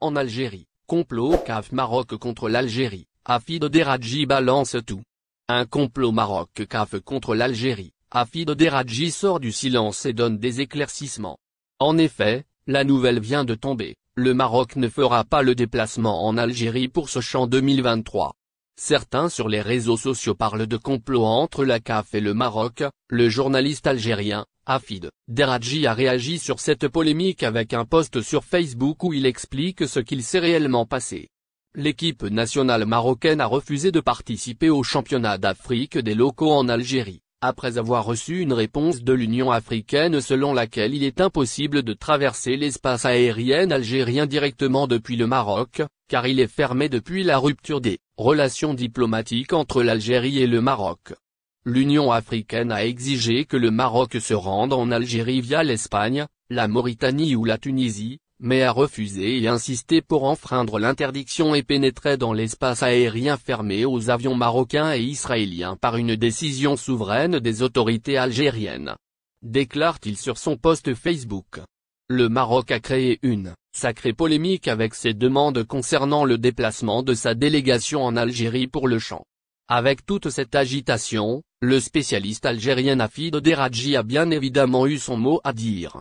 en Algérie, complot CAF Maroc contre l'Algérie, Afid Deradji balance tout. Un complot Maroc CAF contre l'Algérie, Afid Deradji sort du silence et donne des éclaircissements. En effet, la nouvelle vient de tomber, le Maroc ne fera pas le déplacement en Algérie pour ce champ 2023. Certains sur les réseaux sociaux parlent de complot entre la CAF et le Maroc, le journaliste algérien, Afid Deradji a réagi sur cette polémique avec un post sur Facebook où il explique ce qu'il s'est réellement passé. L'équipe nationale marocaine a refusé de participer au championnat d'Afrique des locaux en Algérie, après avoir reçu une réponse de l'Union africaine selon laquelle il est impossible de traverser l'espace aérien algérien directement depuis le Maroc, car il est fermé depuis la rupture des Relations diplomatiques entre l'Algérie et le Maroc. L'Union africaine a exigé que le Maroc se rende en Algérie via l'Espagne, la Mauritanie ou la Tunisie, mais a refusé et insisté pour enfreindre l'interdiction et pénétrer dans l'espace aérien fermé aux avions marocains et israéliens par une décision souveraine des autorités algériennes. Déclare-t-il sur son poste Facebook. Le Maroc a créé une Sacrée polémique avec ses demandes concernant le déplacement de sa délégation en Algérie pour le champ. Avec toute cette agitation, le spécialiste algérien Afid Deradji a bien évidemment eu son mot à dire.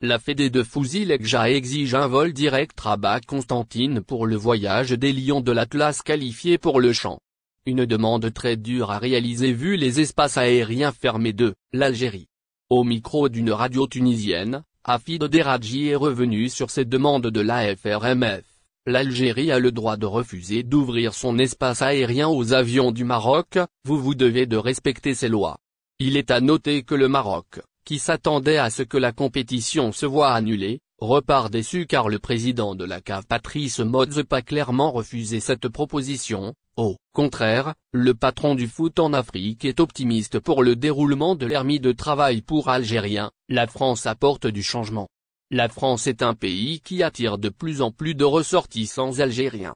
La Fédé de Lekja exige un vol direct Rabat-Constantine pour le voyage des Lions de l'Atlas qualifiés pour le champ. Une demande très dure à réaliser vu les espaces aériens fermés de l'Algérie. Au micro d'une radio tunisienne, Afid Deradji est revenu sur ses demandes de l'AFRMF. L'Algérie a le droit de refuser d'ouvrir son espace aérien aux avions du Maroc, vous vous devez de respecter ces lois. Il est à noter que le Maroc, qui s'attendait à ce que la compétition se voit annulée, repart déçu car le président de la CAF Patrice Motze pas clairement refusé cette proposition, au contraire, le patron du foot en Afrique est optimiste pour le déroulement de l'hermie de travail pour Algériens, la France apporte du changement. La France est un pays qui attire de plus en plus de ressortissants algériens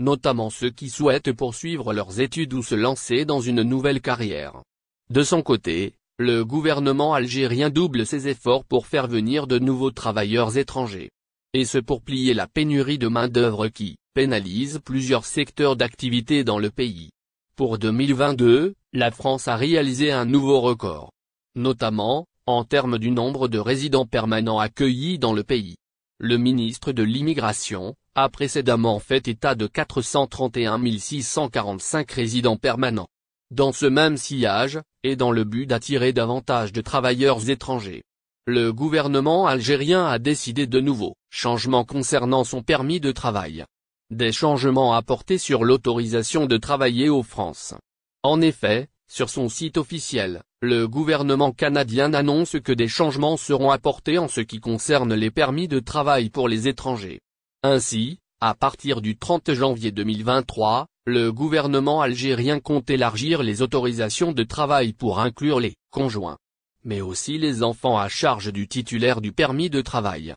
notamment ceux qui souhaitent poursuivre leurs études ou se lancer dans une nouvelle carrière. De son côté, le gouvernement algérien double ses efforts pour faire venir de nouveaux travailleurs étrangers. Et ce pour plier la pénurie de main-d'œuvre qui pénalise plusieurs secteurs d'activité dans le pays. Pour 2022, la France a réalisé un nouveau record. Notamment, en termes du nombre de résidents permanents accueillis dans le pays. Le ministre de l'Immigration, a précédemment fait état de 431 645 résidents permanents. Dans ce même sillage, et dans le but d'attirer davantage de travailleurs étrangers. Le gouvernement algérien a décidé de nouveaux changements concernant son permis de travail. Des changements apportés sur l'autorisation de travailler aux France. En effet, sur son site officiel, le gouvernement canadien annonce que des changements seront apportés en ce qui concerne les permis de travail pour les étrangers. Ainsi, à partir du 30 janvier 2023, le gouvernement algérien compte élargir les autorisations de travail pour inclure les « conjoints », mais aussi les enfants à charge du titulaire du permis de travail.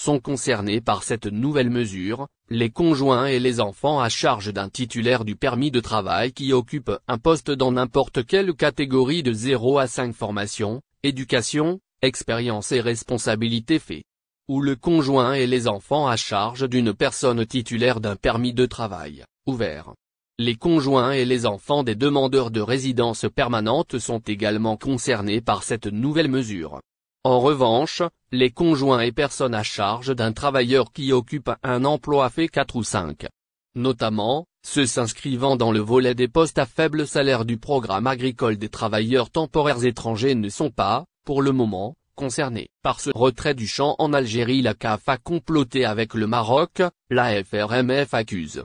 Sont concernés par cette nouvelle mesure, les conjoints et les enfants à charge d'un titulaire du permis de travail qui occupe un poste dans n'importe quelle catégorie de 0 à 5 formations, éducation, expérience et responsabilité fait. Ou le conjoint et les enfants à charge d'une personne titulaire d'un permis de travail, ouvert. Les conjoints et les enfants des demandeurs de résidence permanente sont également concernés par cette nouvelle mesure. En revanche, les conjoints et personnes à charge d'un travailleur qui occupe un emploi fait 4 ou 5. Notamment, ceux s'inscrivant dans le volet des postes à faible salaire du programme agricole des travailleurs temporaires étrangers ne sont pas, pour le moment, concernés. Par ce retrait du champ en Algérie la CAF a comploté avec le Maroc, la FRMF accuse.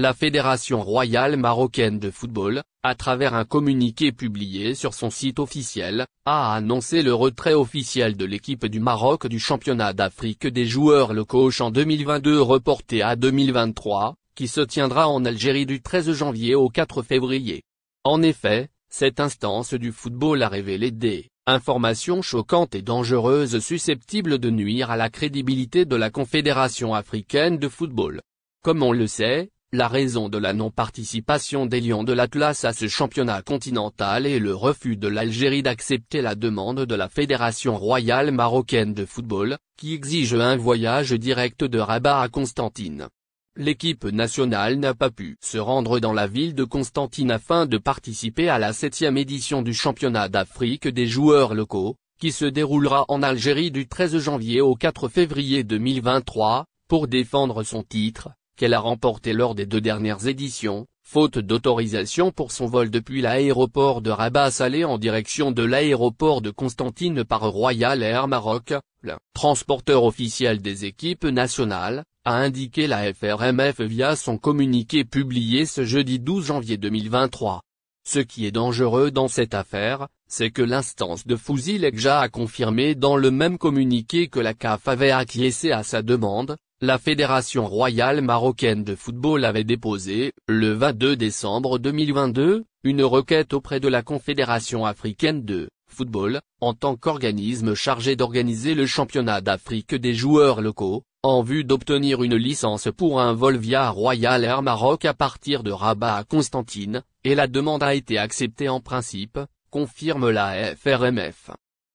La Fédération royale marocaine de football, à travers un communiqué publié sur son site officiel, a annoncé le retrait officiel de l'équipe du Maroc du championnat d'Afrique des joueurs le coach en 2022 reporté à 2023, qui se tiendra en Algérie du 13 janvier au 4 février. En effet, cette instance du football a révélé des informations choquantes et dangereuses susceptibles de nuire à la crédibilité de la Confédération africaine de football. Comme on le sait, la raison de la non-participation des Lions de l'Atlas à ce championnat continental est le refus de l'Algérie d'accepter la demande de la Fédération royale marocaine de football, qui exige un voyage direct de Rabat à Constantine. L'équipe nationale n'a pas pu se rendre dans la ville de Constantine afin de participer à la septième édition du championnat d'Afrique des joueurs locaux, qui se déroulera en Algérie du 13 janvier au 4 février 2023, pour défendre son titre, qu'elle a remporté lors des deux dernières éditions, faute d'autorisation pour son vol depuis l'aéroport de Rabat-Salé en direction de l'aéroport de Constantine par Royal Air Maroc, le transporteur officiel des équipes nationales, a indiqué la FRMF via son communiqué publié ce jeudi 12 janvier 2023. Ce qui est dangereux dans cette affaire, c'est que l'instance de Fouzi Legja a confirmé dans le même communiqué que la CAF avait acquiescé à sa demande, la Fédération Royale Marocaine de Football avait déposé, le 22 décembre 2022, une requête auprès de la Confédération Africaine de Football, en tant qu'organisme chargé d'organiser le championnat d'Afrique des joueurs locaux, en vue d'obtenir une licence pour un vol via Royal Air Maroc à partir de Rabat à Constantine, et la demande a été acceptée en principe, confirme la FRMF.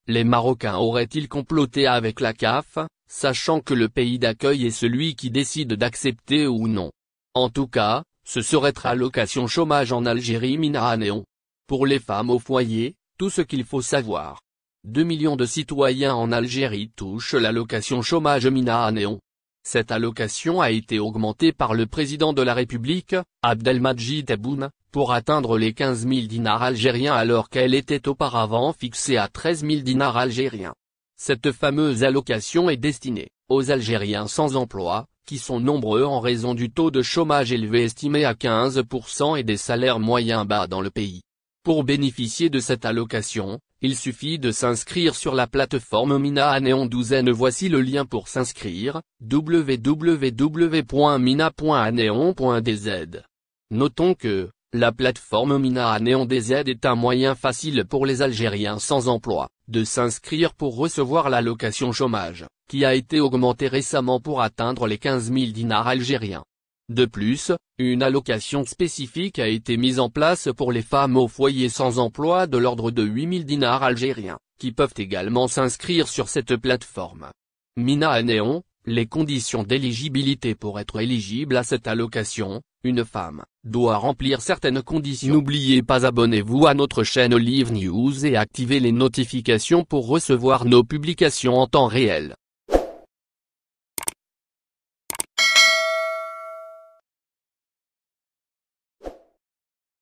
Les Marocains auraient-ils comploté avec la CAF sachant que le pays d'accueil est celui qui décide d'accepter ou non. En tout cas, ce serait location chômage en Algérie mina à néon. Pour les femmes au foyer, tout ce qu'il faut savoir. 2 millions de citoyens en Algérie touchent l'allocation chômage mina à néon. Cette allocation a été augmentée par le président de la République, Abdelmadjid Tebboune, pour atteindre les 15 000 dinars algériens alors qu'elle était auparavant fixée à 13 000 dinars algériens. Cette fameuse allocation est destinée aux Algériens sans emploi, qui sont nombreux en raison du taux de chômage élevé estimé à 15% et des salaires moyens bas dans le pays. Pour bénéficier de cette allocation, il suffit de s'inscrire sur la plateforme Mina 12 voici le lien pour s'inscrire, www.mina.aneon.dz. Notons que, la plateforme Mina à néon DZ est un moyen facile pour les Algériens sans emploi, de s'inscrire pour recevoir l'allocation chômage, qui a été augmentée récemment pour atteindre les 15 000 dinars algériens. De plus, une allocation spécifique a été mise en place pour les femmes au foyer sans emploi de l'ordre de 8 000 dinars algériens, qui peuvent également s'inscrire sur cette plateforme. Mina à néon, les conditions d'éligibilité pour être éligible à cette allocation, une femme, doit remplir certaines conditions. N'oubliez pas abonnez-vous à notre chaîne Live News et activez les notifications pour recevoir nos publications en temps réel.